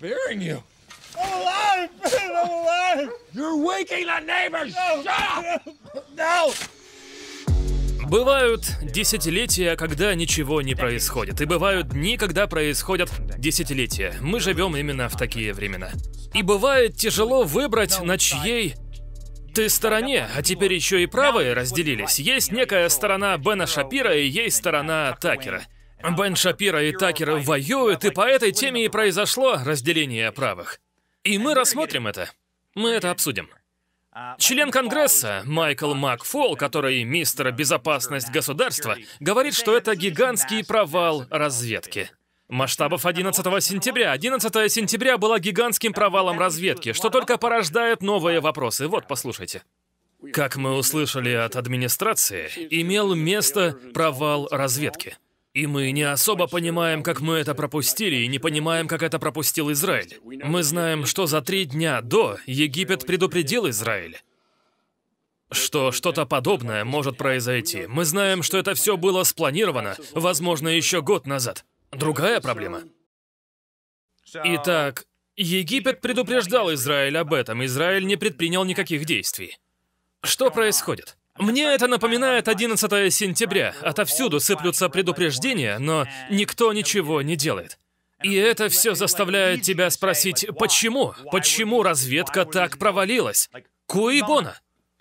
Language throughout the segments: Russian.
burying you. I'm alive! I'm alive! You're waking the neighbors! No. Shut up! No! Бывают десятилетия, когда ничего не происходит. И бывают дни, когда происходят десятилетия. Мы живем именно в такие времена. И бывает тяжело выбрать, на чьей ты стороне, а теперь еще и правые разделились. Есть некая сторона Бена Шапира и есть сторона Такера. Бен Шапира и Такер воюют, и по этой теме и произошло разделение правых. И мы рассмотрим это. Мы это обсудим. Член Конгресса Майкл Макфол, который мистер «Безопасность государства», говорит, что это гигантский провал разведки. Масштабов 11 сентября. 11 сентября было гигантским провалом разведки, что только порождает новые вопросы. Вот, послушайте. Как мы услышали от администрации, имел место провал разведки. И мы не особо понимаем, как мы это пропустили, и не понимаем, как это пропустил Израиль. Мы знаем, что за три дня до Египет предупредил Израиль, что что-то подобное может произойти. Мы знаем, что это все было спланировано, возможно, еще год назад. Другая проблема. Итак, Египет предупреждал Израиль об этом, Израиль не предпринял никаких действий. Что происходит? Мне это напоминает 11 сентября. Отовсюду сыплются предупреждения, но никто ничего не делает. И это все заставляет тебя спросить, почему? Почему разведка так провалилась? Куибона?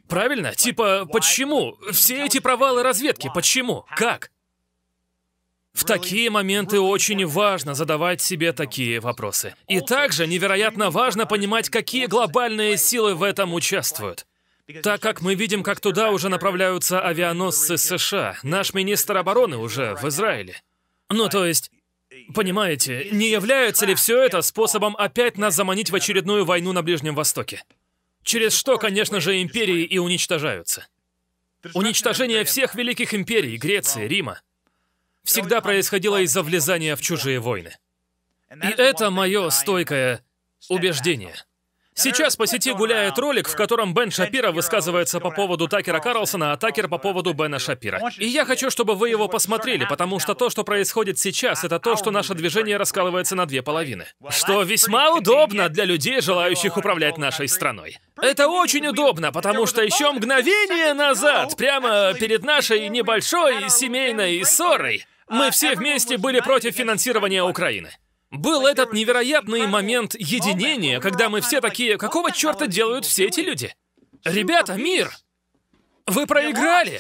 Правильно? Типа, почему? Все эти провалы разведки, почему? Как? В такие моменты очень важно задавать себе такие вопросы. И также невероятно важно понимать, какие глобальные силы в этом участвуют так как мы видим, как туда уже направляются авианосцы США. Наш министр обороны уже в Израиле. Ну, то есть, понимаете, не является ли все это способом опять нас заманить в очередную войну на Ближнем Востоке? Через что, конечно же, империи и уничтожаются. Уничтожение всех великих империй, Греции, Рима, всегда происходило из-за влезания в чужие войны. И это мое стойкое убеждение – Сейчас по сети гуляет ролик, в котором Бен Шапира высказывается по поводу Такера Карлсона, а Такер по поводу Бена Шапира. И я хочу, чтобы вы его посмотрели, потому что то, что происходит сейчас, это то, что наше движение раскалывается на две половины. Что весьма удобно для людей, желающих управлять нашей страной. Это очень удобно, потому что еще мгновение назад, прямо перед нашей небольшой семейной ссорой, мы все вместе были против финансирования Украины. Был этот невероятный момент единения, когда мы все такие, какого черта делают все эти люди? Ребята, мир! Вы проиграли!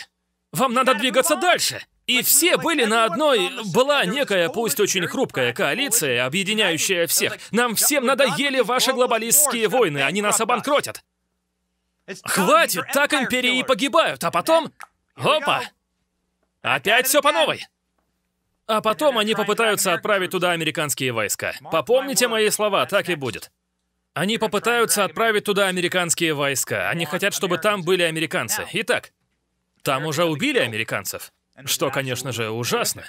Вам надо двигаться дальше! И все были на одной... Была некая, пусть очень хрупкая коалиция, объединяющая всех. Нам всем надоели ваши глобалистские войны, они нас обанкротят. Хватит, так империи погибают, а потом... Опа! Опять все по новой! А потом они попытаются отправить туда американские войска. Попомните мои слова, так и будет. Они попытаются отправить туда американские войска. Они хотят, чтобы там были американцы. Итак, там уже убили американцев, что, конечно же, ужасно.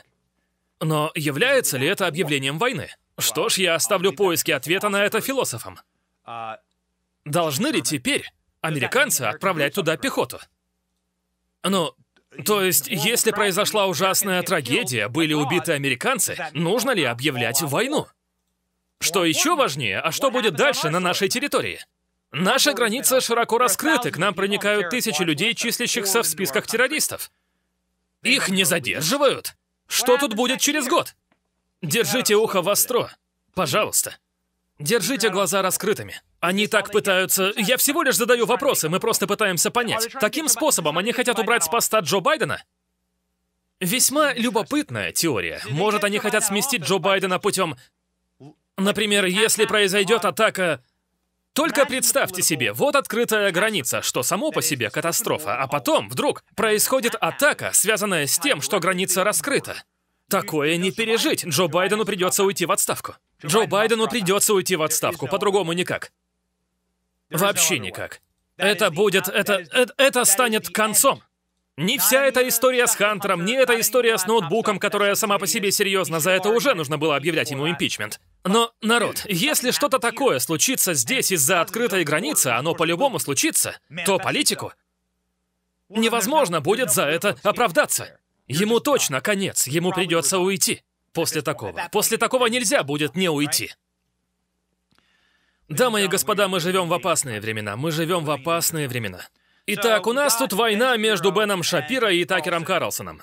Но является ли это объявлением войны? Что ж, я оставлю поиски ответа на это философам. Должны ли теперь американцы отправлять туда пехоту? Ну, то есть, если произошла ужасная трагедия, были убиты американцы, нужно ли объявлять войну? Что еще важнее, а что будет дальше на нашей территории? Наша граница широко раскрыта, к нам проникают тысячи людей, числящихся в списках террористов. Их не задерживают? Что тут будет через год? Держите ухо востро, пожалуйста. Держите глаза раскрытыми. Они так пытаются... Я всего лишь задаю вопросы, мы просто пытаемся понять. Таким способом они хотят убрать с поста Джо Байдена? Весьма любопытная теория. Может, они хотят сместить Джо Байдена путем... Например, если произойдет атака... Только представьте себе, вот открытая граница, что само по себе катастрофа, а потом вдруг происходит атака, связанная с тем, что граница раскрыта. Такое не пережить. Джо Байдену придется уйти в отставку. Джо Байдену придется уйти в отставку, по-другому никак. Вообще никак. Это будет... Это, это, станет концом. Не вся эта история с Хантером, не эта история с ноутбуком, которая сама по себе серьезна, за это уже нужно было объявлять ему импичмент. Но, народ, если что-то такое случится здесь из-за открытой границы, оно по-любому случится, то политику невозможно будет за это оправдаться. Ему точно конец, ему придется уйти. После такого. После такого нельзя будет не уйти. Да, мои господа, мы живем в опасные времена. Мы живем в опасные времена. Итак, у нас тут война между Беном Шапиро и Такером Карлсоном.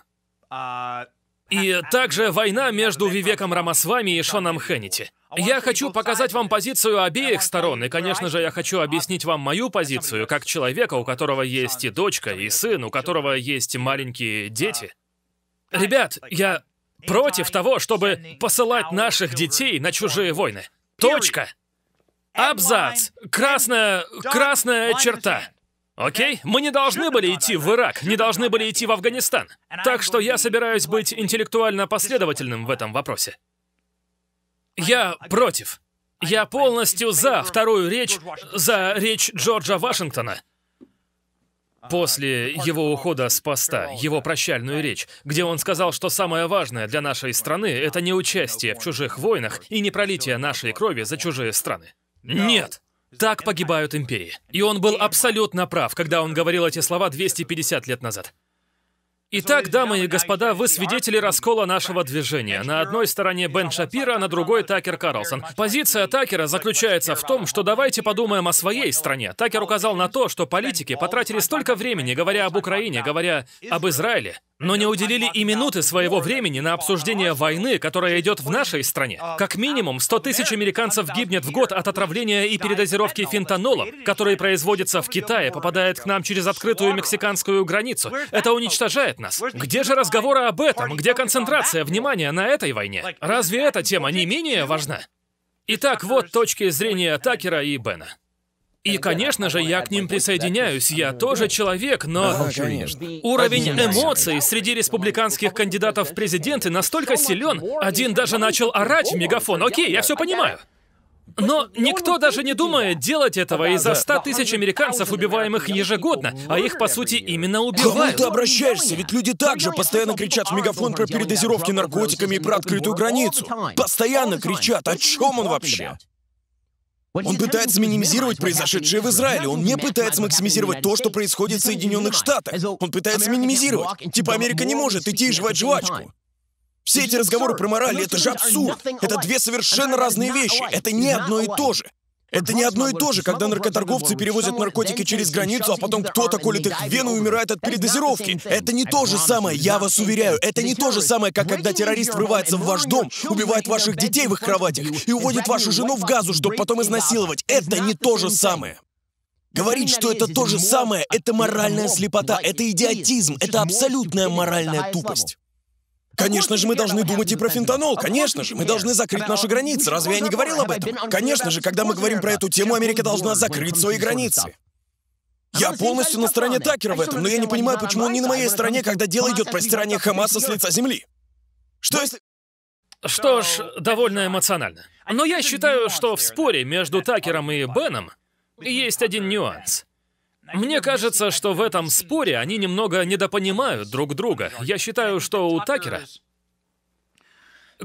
И также война между Вивеком Рамасвами и Шоном Хеннити. Я хочу показать вам позицию обеих сторон, и, конечно же, я хочу объяснить вам мою позицию, как человека, у которого есть и дочка, и сын, у которого есть маленькие дети. Ребят, я против того, чтобы посылать наших детей на чужие войны. Точка. Абзац. Красная... красная черта. Окей? Мы не должны были идти в Ирак, не должны были идти в Афганистан. Так что я собираюсь быть интеллектуально последовательным в этом вопросе. Я против. Я полностью за вторую речь, за речь Джорджа Вашингтона. После его ухода с поста, его прощальную речь, где он сказал, что самое важное для нашей страны — это не участие в чужих войнах и не пролитие нашей крови за чужие страны. Нет. Так погибают империи. И он был абсолютно прав, когда он говорил эти слова 250 лет назад. Итак, дамы и господа, вы свидетели раскола нашего движения. На одной стороне Бен Шапира, на другой Такер Карлсон. Позиция Такера заключается в том, что давайте подумаем о своей стране. Такер указал на то, что политики потратили столько времени, говоря об Украине, говоря об Израиле, но не уделили и минуты своего времени на обсуждение войны, которая идет в нашей стране. Как минимум, 100 тысяч американцев гибнет в год от отравления и передозировки фентанолом, который производится в Китае, попадает к нам через открытую мексиканскую границу. Это уничтожает нас. Где же разговоры об этом? Где концентрация внимания на этой войне? Разве эта тема не менее важна? Итак, вот точки зрения Такера и Бена. И, конечно же, я к ним присоединяюсь. Я тоже человек, но конечно. уровень эмоций среди республиканских кандидатов в президенты настолько силен, один даже начал орать в мегафон. Окей, я все понимаю. Но никто даже не думает делать этого из-за 100 тысяч американцев, убиваемых ежегодно, а их, по сути, именно убивают. Кому ты обращаешься? Ведь люди также постоянно кричат в мегафон про передозировки наркотиками и про открытую границу. Постоянно кричат. О чем он вообще? Он пытается минимизировать произошедшее в Израиле. Он не пытается максимизировать то, что происходит в Соединенных Штатах. Он пытается минимизировать. Типа Америка не может идти и жевать жвачку. Все эти разговоры про мораль — это же абсурд. Это две совершенно разные вещи. Это не одно и то же. Это не одно и то же, когда наркоторговцы перевозят наркотики через границу, а потом кто-то колет их в вену и умирает от передозировки. Это не то же самое, я вас уверяю. Это не то же самое, как когда террорист врывается в ваш дом, убивает ваших детей в их кроватях и уводит вашу жену в газу, чтобы потом изнасиловать. Это не то же самое. Говорить, что это то же самое, это моральная слепота, это идиотизм, это абсолютная моральная тупость. Конечно же, мы должны думать и про фентанол. Конечно же, мы должны закрыть наши границы. Разве я не говорил об этом? Конечно же, когда мы говорим про эту тему, Америка должна закрыть свои границы. Я полностью на стороне Такера в а этом, но я не понимаю, почему он не на моей стороне, когда дело идет про стирание Хамаса с лица земли. Что если... Что ж, довольно эмоционально. Но я считаю, что в споре между Такером и Беном есть один нюанс — мне кажется, что в этом споре они немного недопонимают друг друга. Я считаю, что у Такера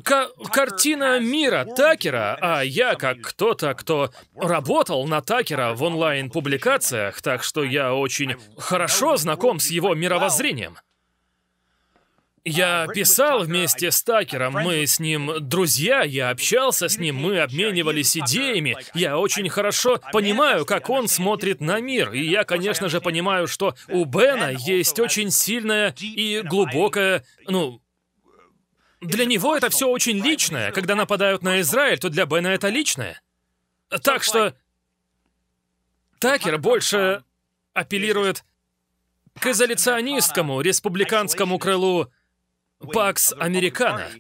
К картина мира Такера, а я как кто-то, кто работал на Такера в онлайн-публикациях, так что я очень хорошо знаком с его мировоззрением. Я писал вместе с Такером, мы с ним друзья, я общался с ним, мы обменивались идеями. Я очень хорошо понимаю, как он смотрит на мир. И я, конечно же, понимаю, что у Бена есть очень сильная и глубокая, ну, для него это все очень личное. Когда нападают на Израиль, то для Бена это личное. Так что Такер больше апеллирует к изоляционистскому республиканскому крылу Пакс Американо,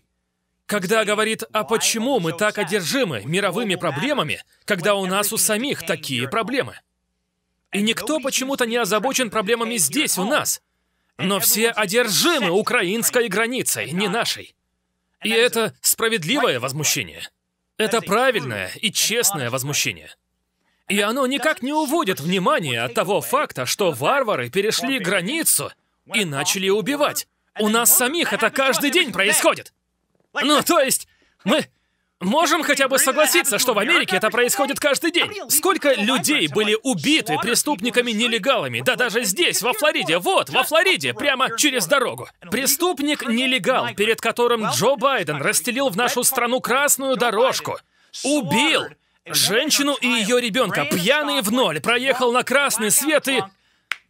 когда говорит, а почему мы так одержимы мировыми проблемами, когда у нас у самих такие проблемы? И никто почему-то не озабочен проблемами здесь, у нас. Но все одержимы украинской границей, не нашей. И это справедливое возмущение. Это правильное и честное возмущение. И оно никак не уводит внимание от того факта, что варвары перешли границу и начали убивать. У нас самих это каждый день происходит. Ну, то есть, мы можем хотя бы согласиться, что в Америке это происходит каждый день. Сколько людей были убиты преступниками-нелегалами? Да даже здесь, во Флориде, вот, во Флориде, прямо через дорогу. Преступник-нелегал, перед которым Джо Байден расстелил в нашу страну красную дорожку, убил женщину и ее ребенка, пьяный в ноль, проехал на красный свет и...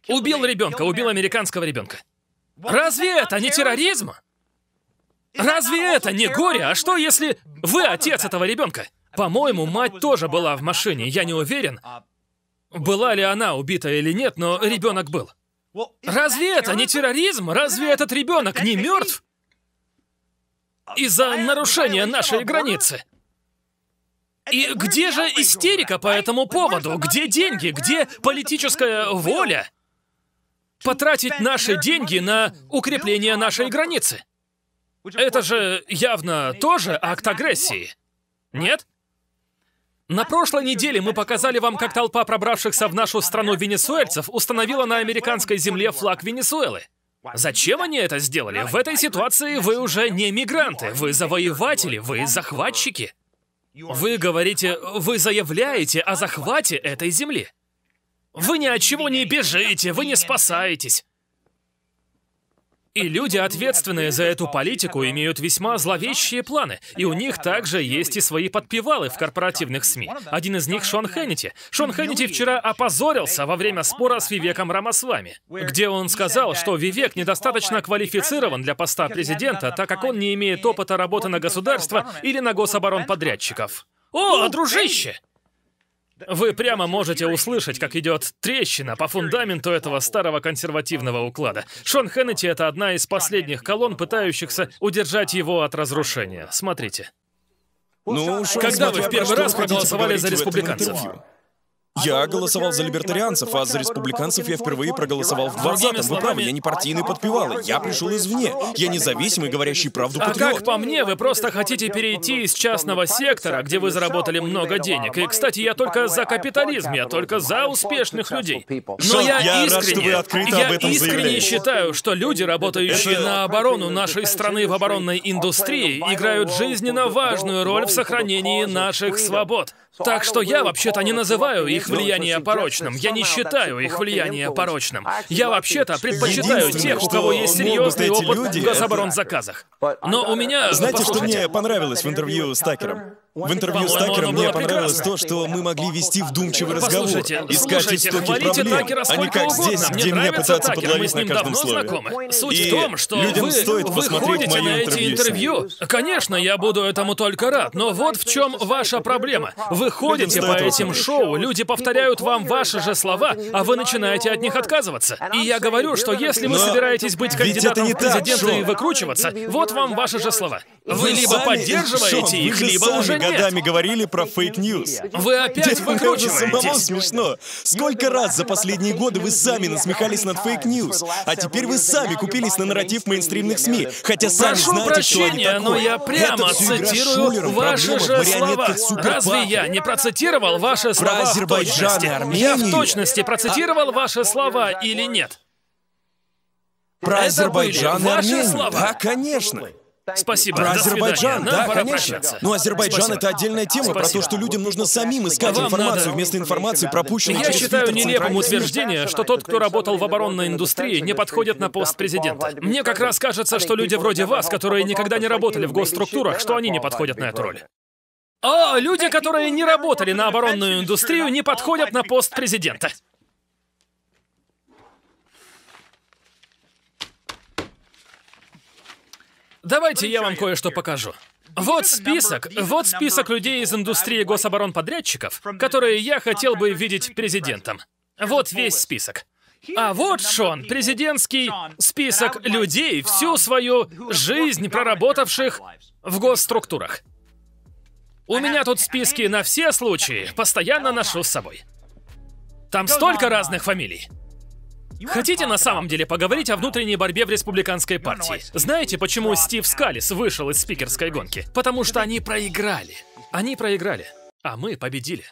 Убил ребенка, убил американского ребенка. Разве это не терроризм? Разве это не горе? А что, если вы отец этого ребенка? По-моему, мать тоже была в машине, я не уверен, была ли она убита или нет, но ребенок был. Разве это не терроризм? Разве этот ребенок не мертв? Из-за нарушения нашей границы. И где же истерика по этому поводу? Где деньги? Где политическая воля? потратить наши деньги на укрепление нашей границы. Это же явно тоже акт агрессии. Нет? На прошлой неделе мы показали вам, как толпа пробравшихся в нашу страну венесуэльцев установила на американской земле флаг Венесуэлы. Зачем они это сделали? В этой ситуации вы уже не мигранты, вы завоеватели, вы захватчики. Вы говорите, вы заявляете о захвате этой земли. Вы ни от чего не бежите, вы не спасаетесь. И люди, ответственные за эту политику, имеют весьма зловещие планы, и у них также есть и свои подпевалы в корпоративных СМИ. Один из них Шон Хеннити. Шон Хеннити вчера опозорился во время спора с Вивеком Рамасвами, где он сказал, что Вивек недостаточно квалифицирован для поста президента, так как он не имеет опыта работы на государство или на гособоронподрядчиков. О, дружище! Вы прямо можете услышать, как идет трещина по фундаменту этого старого консервативного уклада. Шон Хеннети — это одна из последних колонн, пытающихся удержать его от разрушения. Смотрите. Ну, Шон, Когда вы в первый раз проголосовали за республиканцев? А я голосовал за либертарианцев, а за республиканцев я впервые проголосовал в 20-м. Вы правы, я не партийный подпевал, я пришел извне. Я независимый, говорящий правду патриот. А как по мне, вы просто хотите перейти из частного сектора, где вы заработали много денег. И, кстати, я только за капитализм, я только за успешных людей. Но я, я искренне, рад, я искренне заявляете. считаю, что люди, работающие Это... на оборону нашей страны в оборонной индустрии, играют жизненно важную роль в сохранении наших свобод. Так что я вообще-то не называю их их влияние порочным. Я не считаю их влияние порочным. А Я вообще-то предпочитаю тех, у кого есть серьезный опыт люди, в гособоронзаказах. Но у меня... Знаете, что мне понравилось в интервью с Такером? В интервью с Такером мне понравилось то, что мы могли вести вдумчивый разговор, искать слушайте, истоки проблем, а не как здесь, где мне меня пытаются Такер, подловить на каждом слове. Суть в том, что людям вы, стоит посмотреть мое на интервью. Эти интервью. Конечно, я буду этому только рад, но вот в чем ваша проблема. Вы ходите по этим шоу, люди повторяют вам ваши же слова, а вы начинаете от них отказываться. И я говорю, что если вы собираетесь быть кандидатом в президенты и выкручиваться, вот вам ваши же слова. Вы, либо поддерживаете их, либо уже годами говорили про фейк-ньюс. Вы опять Дядь, выкручиваетесь. самому смешно. Сколько раз за последние годы вы сами насмехались над фейк-ньюс, а теперь вы сами купились на нарратив мейнстримных СМИ, хотя сами Прошу знаете, прощения, что они такое. но я прямо Это цитирую ваши же слова. Разве я не процитировал ваши слова про Азербайджан и Армению? Я в точности процитировал а... ваши слова или нет? Про Это Азербайджан и Армению? Да, конечно. Спасибо. Про Азербайджан, свидания. Ну, да, конечно. Но ну, Азербайджан Спасибо. это отдельная тема Спасибо. про то, что людям нужно самим искать Вам информацию надо... вместо информации, пропущенной Я через считаю нелепым утверждение, что тот, кто работал в оборонной индустрии, не подходит на пост президента. Мне как раз кажется, что люди вроде вас, которые никогда не работали в госструктурах, что они не подходят на эту роль. А люди, которые не работали на оборонную индустрию, не подходят на пост президента. Давайте я вам кое-что покажу. Вот список, вот список людей из индустрии гособоронподрядчиков, которые я хотел бы видеть президентом. Вот весь список. А вот Шон, президентский список людей, всю свою жизнь проработавших в госструктурах. У меня тут списки на все случаи, постоянно ношу с собой. Там столько разных фамилий. Хотите на самом деле поговорить о внутренней борьбе в республиканской партии? Знаете, почему Стив Скалис вышел из спикерской гонки? Потому что они проиграли. Они проиграли, а мы победили.